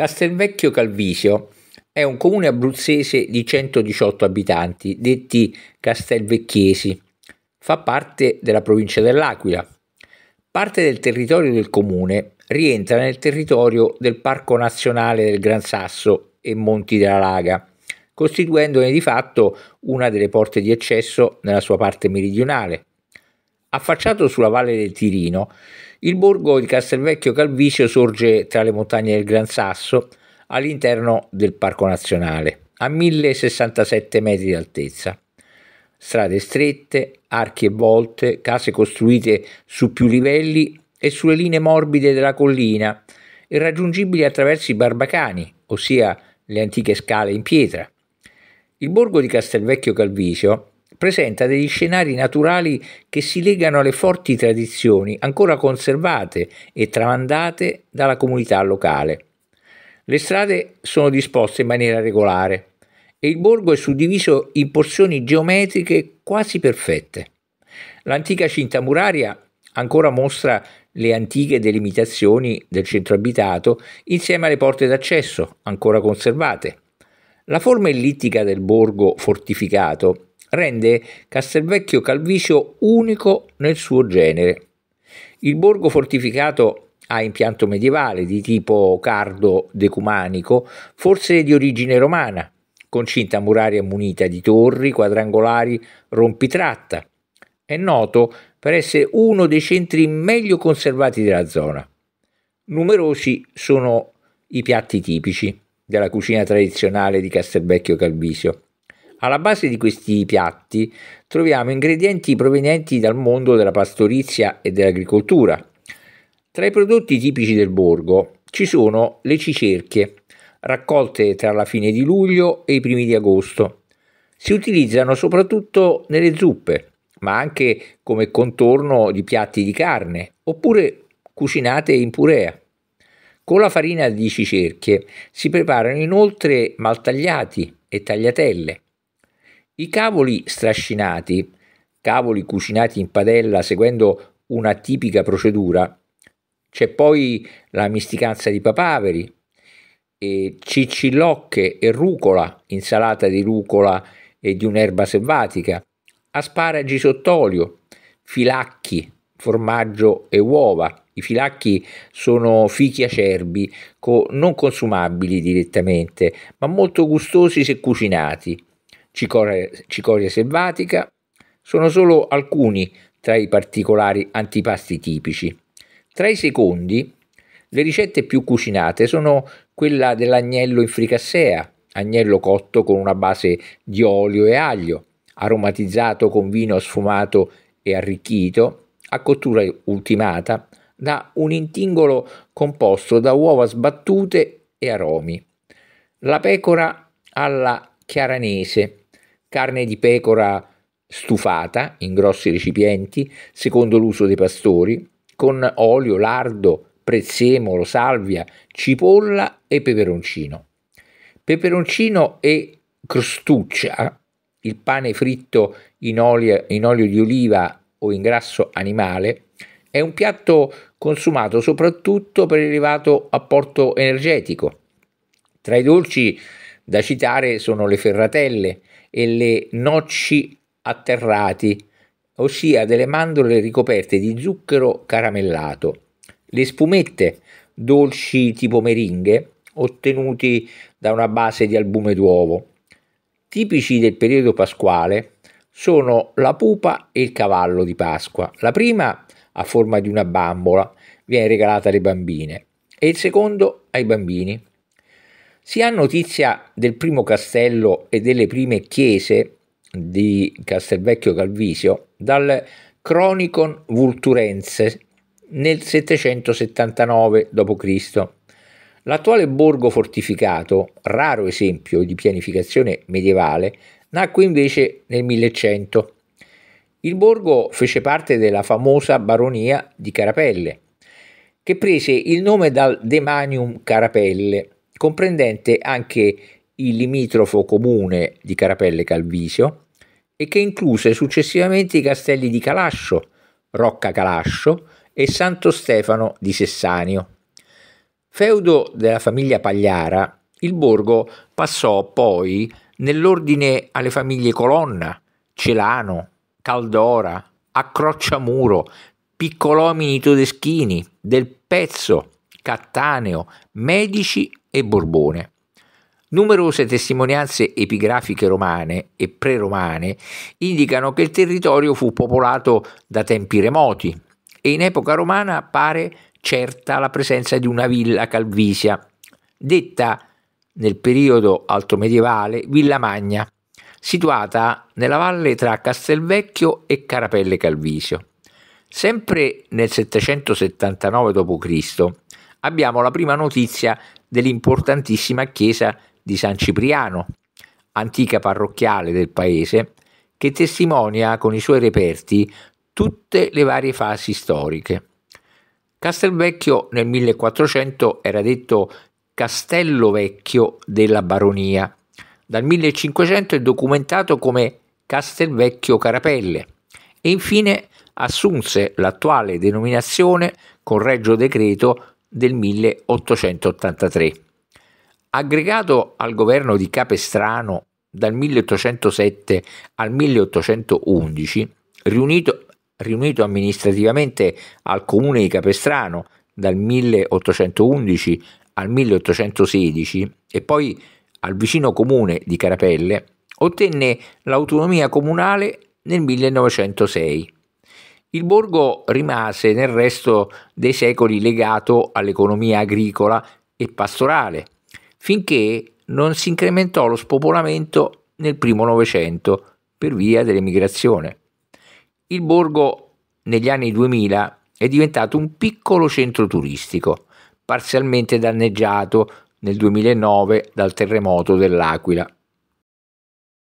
Castelvecchio Calvisio è un comune abruzzese di 118 abitanti, detti Castelvecchiesi. Fa parte della provincia dell'Aquila. Parte del territorio del comune rientra nel territorio del Parco Nazionale del Gran Sasso e Monti della Laga, costituendone di fatto una delle porte di accesso nella sua parte meridionale. Affacciato sulla valle del Tirino, il borgo di Castelvecchio Calvicio sorge tra le montagne del Gran Sasso all'interno del Parco Nazionale, a 1067 metri di altezza. Strade strette, archi e volte, case costruite su più livelli e sulle linee morbide della collina e raggiungibili attraverso i barbacani, ossia le antiche scale in pietra. Il borgo di Castelvecchio Calvicio presenta degli scenari naturali che si legano alle forti tradizioni ancora conservate e tramandate dalla comunità locale. Le strade sono disposte in maniera regolare e il borgo è suddiviso in porzioni geometriche quasi perfette. L'antica cinta muraria ancora mostra le antiche delimitazioni del centro abitato insieme alle porte d'accesso ancora conservate. La forma ellittica del borgo fortificato rende Castelvecchio Calvicio unico nel suo genere. Il borgo fortificato ha impianto medievale di tipo cardo decumanico, forse di origine romana, con cinta muraria munita di torri quadrangolari rompitratta. È noto per essere uno dei centri meglio conservati della zona. Numerosi sono i piatti tipici della cucina tradizionale di Castelvecchio Calvisio, alla base di questi piatti troviamo ingredienti provenienti dal mondo della pastorizia e dell'agricoltura. Tra i prodotti tipici del borgo ci sono le cicerchie, raccolte tra la fine di luglio e i primi di agosto. Si utilizzano soprattutto nelle zuppe, ma anche come contorno di piatti di carne, oppure cucinate in purea. Con la farina di cicerchie si preparano inoltre maltagliati e tagliatelle i cavoli strascinati, cavoli cucinati in padella seguendo una tipica procedura, c'è poi la misticanza di papaveri, e cicillocche e rucola, insalata di rucola e di un'erba selvatica, asparagi sott'olio, filacchi, formaggio e uova. I filacchi sono fichi acerbi, non consumabili direttamente, ma molto gustosi se cucinati cicoria, cicoria selvatica, sono solo alcuni tra i particolari antipasti tipici. Tra i secondi, le ricette più cucinate sono quella dell'agnello in fricassea, agnello cotto con una base di olio e aglio, aromatizzato con vino sfumato e arricchito, a cottura ultimata, da un intingolo composto da uova sbattute e aromi. La pecora alla chiaranese, carne di pecora stufata in grossi recipienti, secondo l'uso dei pastori, con olio, lardo, prezzemolo, salvia, cipolla e peperoncino. Peperoncino e crostuccia, il pane fritto in olio, in olio di oliva o in grasso animale, è un piatto consumato soprattutto per elevato apporto energetico. Tra i dolci da citare sono le ferratelle, e le nocci atterrati, ossia delle mandorle ricoperte di zucchero caramellato, le spumette, dolci tipo meringhe, ottenuti da una base di albume d'uovo. Tipici del periodo pasquale sono la pupa e il cavallo di Pasqua. La prima, a forma di una bambola, viene regalata alle bambine e il secondo ai bambini. Si ha notizia del primo castello e delle prime chiese di Castelvecchio Calvisio dal Chronicon Vulturense nel 779 d.C. L'attuale borgo fortificato, raro esempio di pianificazione medievale, nacque invece nel 1100. Il borgo fece parte della famosa baronia di Carapelle, che prese il nome dal Demanium Carapelle, comprendente anche il limitrofo comune di Carapelle Calvisio e che incluse successivamente i castelli di Calascio, Rocca Calascio e Santo Stefano di Sessanio. Feudo della famiglia Pagliara, il borgo passò poi nell'ordine alle famiglie Colonna, Celano, Caldora, Accrocciamuro, Piccolomini Todeschini, Del Pezzo, Cattaneo, Medici e Borbone. Numerose testimonianze epigrafiche romane e preromane indicano che il territorio fu popolato da tempi remoti e in epoca romana pare certa la presenza di una villa calvisia, detta nel periodo alto medievale Villa Magna, situata nella valle tra Castelvecchio e Carapelle Calvisio. Sempre nel 779 d.C., abbiamo la prima notizia dell'importantissima chiesa di San Cipriano, antica parrocchiale del paese, che testimonia con i suoi reperti tutte le varie fasi storiche. Castelvecchio nel 1400 era detto Castello Vecchio della Baronia, dal 1500 è documentato come Castelvecchio Carapelle e infine assunse l'attuale denominazione con regio Decreto del 1883. Aggregato al governo di Capestrano dal 1807 al 1811, riunito, riunito amministrativamente al comune di Capestrano dal 1811 al 1816 e poi al vicino comune di Carapelle, ottenne l'autonomia comunale nel 1906. Il borgo rimase nel resto dei secoli legato all'economia agricola e pastorale, finché non si incrementò lo spopolamento nel primo Novecento per via dell'emigrazione. Il borgo negli anni 2000 è diventato un piccolo centro turistico, parzialmente danneggiato nel 2009 dal terremoto dell'Aquila.